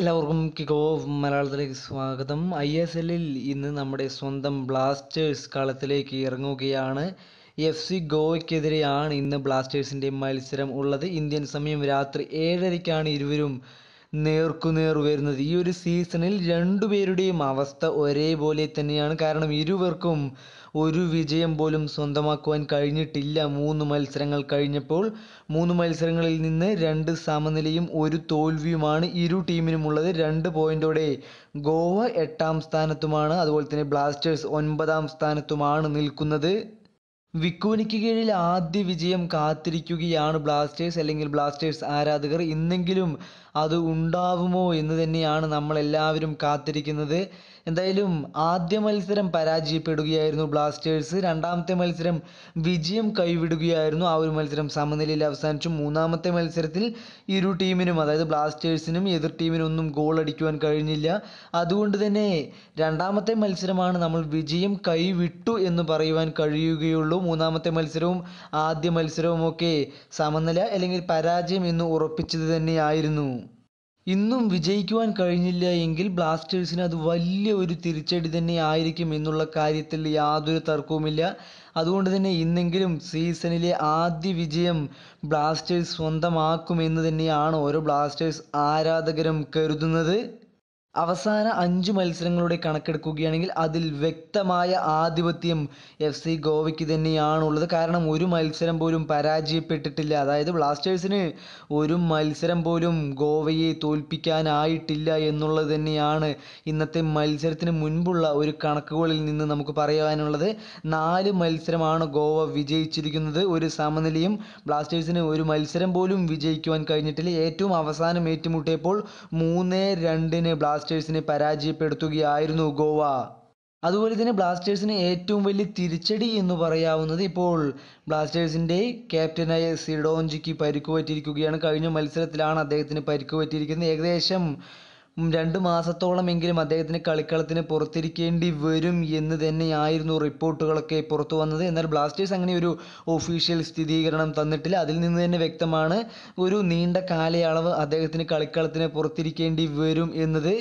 എല്ലാവർക്കും kick off മലയാളത്തിലേക്ക് സ്വാഗതം ഐ എസ് എല്ലിൽ ഇന്ന് നമ്മുടെ സ്വന്തം ബ്ലാസ്റ്റേഴ്സ് കളത്തിലേക്ക് ഇറങ്ങുകയാണ് എഫ് സി ഗോവയ്ക്കെതിരെയാണ് ഇന്ന് ബ്ലാസ്റ്റേഴ്സിൻ്റെ മത്സരം ഉള്ളത് ഇന്ത്യൻ സമയം രാത്രി ഏഴരയ്ക്കാണ് ഇരുവരും നേർക്കുനേർ വരുന്നത് ഈ ഒരു സീസണിൽ രണ്ടുപേരുടെയും അവസ്ഥ ഒരേപോലെ തന്നെയാണ് കാരണം ഇരുവർക്കും ഒരു വിജയം പോലും സ്വന്തമാക്കുവാൻ കഴിഞ്ഞിട്ടില്ല മൂന്ന് മത്സരങ്ങൾ കഴിഞ്ഞപ്പോൾ മൂന്ന് മത്സരങ്ങളിൽ നിന്ന് രണ്ട് സമനിലയും ഒരു തോൽവിയുമാണ് ഇരു ടീമിനുമുള്ളത് രണ്ട് പോയിന്റോടെ ഗോവ എട്ടാം സ്ഥാനത്തുമാണ് അതുപോലെ തന്നെ ബ്ലാസ്റ്റേഴ്സ് ഒൻപതാം സ്ഥാനത്തുമാണ് നിൽക്കുന്നത് വിക്കുവിനിക്ക് കീഴിൽ ആദ്യ വിജയം കാത്തിരിക്കുകയാണ് ബ്ലാസ്റ്റേഴ്സ് അല്ലെങ്കിൽ ബ്ലാസ്റ്റേഴ്സ് ആരാധകർ ഇന്നെങ്കിലും അത് ഉണ്ടാവുമോ എന്ന് തന്നെയാണ് നമ്മളെല്ലാവരും കാത്തിരിക്കുന്നത് എന്തായാലും ആദ്യ മത്സരം പരാജയപ്പെടുകയായിരുന്നു ബ്ലാസ്റ്റേഴ്സ് രണ്ടാമത്തെ മത്സരം വിജയം കൈവിടുകയായിരുന്നു ആ ഒരു മത്സരം സമനിലയിൽ അവസാനിച്ചു മൂന്നാമത്തെ മത്സരത്തിൽ ഇരു ടീമിനും അതായത് ബ്ലാസ്റ്റേഴ്സിനും എതിർ ടീമിനും ഒന്നും ഗോൾ അടിക്കുവാൻ കഴിഞ്ഞില്ല അതുകൊണ്ട് തന്നെ രണ്ടാമത്തെ മത്സരമാണ് നമ്മൾ വിജയം കൈവിട്ടു എന്ന് പറയുവാൻ കഴിയുകയുള്ളൂ മൂന്നാമത്തെ മത്സരവും ആദ്യ മത്സരവും ഒക്കെ സമനില അല്ലെങ്കിൽ പരാജയം എന്ന് ഉറപ്പിച്ചത് തന്നെയായിരുന്നു ഇന്നും വിജയിക്കുവാൻ കഴിഞ്ഞില്ല എങ്കിൽ ബ്ലാസ്റ്റേഴ്സിന് അത് വലിയ ഒരു തിരിച്ചടി തന്നെ ആയിരിക്കും എന്നുള്ള കാര്യത്തിൽ യാതൊരു തർക്കവുമില്ല അതുകൊണ്ട് തന്നെ ഇന്നെങ്കിലും സീസണിലെ ആദ്യ വിജയം ബ്ലാസ്റ്റേഴ്സ് സ്വന്തമാക്കുമെന്ന് തന്നെയാണ് ഓരോ ബ്ലാസ്റ്റേഴ്സ് ആരാധകരും കരുതുന്നത് അവസാന അഞ്ച് മത്സരങ്ങളുടെ കണക്കെടുക്കുകയാണെങ്കിൽ അതിൽ വ്യക്തമായ ആധിപത്യം എഫ് സി ഗോവയ്ക്ക് തന്നെയാണുള്ളത് കാരണം ഒരു മത്സരം പോലും പരാജയപ്പെട്ടിട്ടില്ല അതായത് ബ്ലാസ്റ്റേഴ്സിന് ഒരു മത്സരം പോലും ഗോവയെ തോൽപ്പിക്കാനായിട്ടില്ല എന്നുള്ളത് തന്നെയാണ് ഇന്നത്തെ മത്സരത്തിന് മുൻപുള്ള ഒരു കണക്കുകളിൽ നിന്ന് നമുക്ക് പറയാനുള്ളത് നാല് മത്സരമാണ് ഗോവ വിജയിച്ചിരിക്കുന്നത് ഒരു സമനിലയും ബ്ലാസ്റ്റേഴ്സിന് ഒരു മത്സരം പോലും വിജയിക്കുവാൻ കഴിഞ്ഞിട്ടില്ല ഏറ്റവും അവസാനം ഏറ്റുമുട്ടിയപ്പോൾ മൂന്ന് രണ്ടിന് ബ്ലാസ്റ്റേഴ്സ് ബ്ലാസ്റ്റേഴ്സിനെ പരാജയപ്പെടുത്തുകയായിരുന്നു ഗോവ അതുപോലെ തന്നെ ബ്ലാസ്റ്റേഴ്സിന് ഏറ്റവും വലിയ തിരിച്ചടി എന്ന് പറയാവുന്നത് ഇപ്പോൾ ബ്ലാസ്റ്റേഴ്സിൻ്റെ ക്യാപ്റ്റനായ സിഡോഞ്ചിക്ക് പരിക്കുപറ്റിയിരിക്കുകയാണ് കഴിഞ്ഞ മത്സരത്തിലാണ് അദ്ദേഹത്തിന് പരിക്കുപറ്റിയിരിക്കുന്നത് ഏകദേശം രണ്ട് മാസത്തോളമെങ്കിലും അദ്ദേഹത്തിന് കളിക്കളത്തിന് പുറത്തിരിക്കേണ്ടി വരും എന്ന് തന്നെയായിരുന്നു റിപ്പോർട്ടുകളൊക്കെ പുറത്തു വന്നത് എന്നാൽ ബ്ലാസ്റ്റേഴ്സ് അങ്ങനെ ഒരു ഒഫീഷ്യൽ സ്ഥിരീകരണം തന്നിട്ടില്ല അതിൽ നിന്ന് തന്നെ വ്യക്തമാണ് ഒരു നീണ്ട കാലയളവ് അദ്ദേഹത്തിന് കളിക്കളത്തിന് പുറത്തിരിക്കേണ്ടി വരും എന്നത്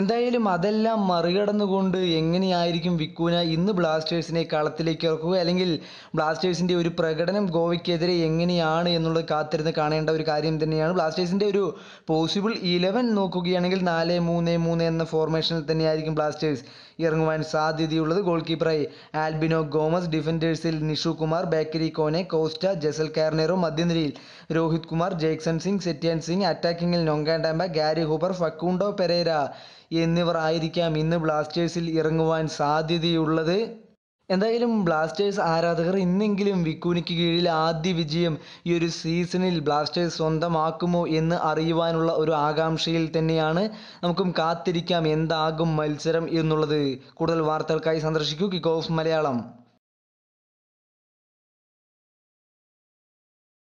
എന്തായാലും അതെല്ലാം മറികടന്നുകൊണ്ട് എങ്ങനെയായിരിക്കും വിക്കൂന ഇന്ന് ബ്ലാസ്റ്റേഴ്സിനെ കളത്തിലേക്ക് ഇറക്കുക അല്ലെങ്കിൽ ബ്ലാസ്റ്റേഴ്സിൻ്റെ ഒരു പ്രകടനം ഗോവയ്ക്കെതിരെ എങ്ങനെയാണ് എന്നുള്ളത് കാത്തിരുന്ന് കാണേണ്ട ഒരു കാര്യം തന്നെയാണ് ബ്ലാസ്റ്റേഴ്സിൻ്റെ ഒരു പോസിബിൾ ഇലവൻ നോക്കുകയാണെങ്കിൽ നാല് മൂന്ന് മൂന്ന് എന്ന ഫോർമേഷനിൽ തന്നെയായിരിക്കും ബ്ലാസ്റ്റേഴ്സ് ഇറങ്ങുവാൻ സാധ്യതയുള്ളത് ഗോൾ കീപ്പറായി ആൽബിനോ ഗോമസ് ഡിഫൻഡേഴ്സിൽ Nishu Kumar Bakary Kone Costa Jessel Carneiro മധ്യനിരയിൽ രോഹിത് കുമാർ ജേക്സൺ സിംഗ് സെറ്റിയാൻ സിംഗ് അറ്റാക്കിങ്ങിൽ Nongdamba Gary Hooper Facundo Pereyra എന്നിവർ ആയിരിക്കാം ഇന്ന് ബ്ലാസ്റ്റേഴ്സിൽ ഇറങ്ങുവാൻ സാധ്യതയുള്ളത് എന്തായാലും ബ്ലാസ്റ്റേഴ്സ് ആരാധകർ ഇന്നെങ്കിലും വിക്കൂനിക്ക് കീഴിൽ ആദ്യ വിജയം ഈ ഒരു സീസണിൽ ബ്ലാസ്റ്റേഴ്സ് സ്വന്തമാക്കുമോ എന്ന് അറിയുവാനുള്ള ഒരു ആകാംക്ഷയിൽ തന്നെയാണ് നമുക്കും കാത്തിരിക്കാം എന്താകും മത്സരം എന്നുള്ളത് കൂടുതൽ വാർത്തകൾക്കായി സന്ദർശിക്കൂ കിക്ക് ഓഫ് മലയാളം